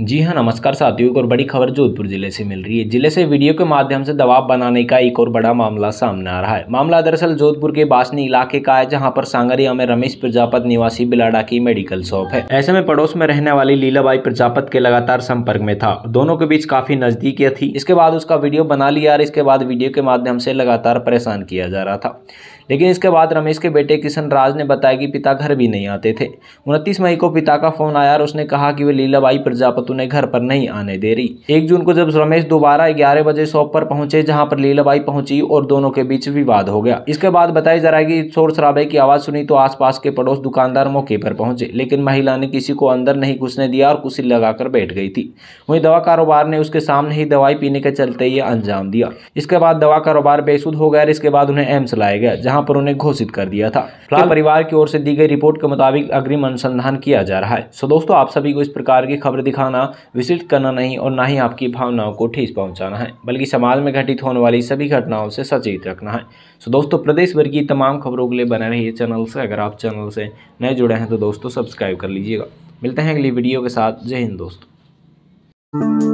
जी हाँ नमस्कार साथियों और बड़ी खबर जोधपुर जिले से मिल रही है जिले से वीडियो के माध्यम से दबाव बनाने का एक और बड़ा मामला सामने आ रहा है मामला दरअसल जोधपुर के बासनी इलाके का है जहां पर सांगरिया में रमेश प्रजापत निवासी बिलाडा की मेडिकल शॉप है ऐसे में पड़ोस में रहने वाली लीलाबाई प्रजापत के लगातार संपर्क में था दोनों के बीच काफी नजदीकियाँ थी इसके बाद उसका वीडियो बना लिया और इसके बाद वीडियो के माध्यम से लगातार परेशान किया जा रहा था लेकिन इसके बाद रमेश के बेटे किशन राज ने बताया कि पिता घर भी नहीं आते थे उनतीस मई को पिता का फोन आया और उसने कहा कि वे लीलाबाई प्रजापत ताकत उन्हें घर पर नहीं आने दे रही एक जून को जब रमेश दोबारा ग्यारह बजे शॉप पर पहुंचे जहां पर लीलाबाई पहुंची और दोनों के बीच विवाद हो गया इसके बाद बताया जा रहा है की शोर शराबे की आवाज सुनी तो आस के पड़ोस दुकानदार मौके पर पहुंचे लेकिन महिला ने किसी को अंदर नहीं घुसने दिया और कुर्सी लगाकर बैठ गई थी वही दवा कारोबार ने उसके सामने ही दवाई पीने के चलते ये अंजाम दिया इसके बाद दवा कारोबार बेसुद हो गया इसके बाद उन्हें एम्स लाया गया जहां पर उन्हें घोषित कर दिया था फिलहाल परिवार की ओर से दी गई रिपोर्ट के मुताबिक अग्रिम अनुसंधान किया जा रहा है सो दोस्तों आप सभी को इस प्रकार की खबर दिखाना बढ़ाना विचलित करना नहीं और ना ही आपकी भावनाओं को ठेस पहुंचाना है बल्कि समाज में घटित होने वाली सभी घटनाओं से सचेत रखना है सो तो दोस्तों प्रदेश भर की तमाम खबरों के लिए बने रहिए चैनल से अगर आप चैनल से नए जुड़े हैं तो दोस्तों सब्सक्राइब कर लीजिएगा मिलते हैं अगली वीडियो के साथ जय हिंद दोस्तों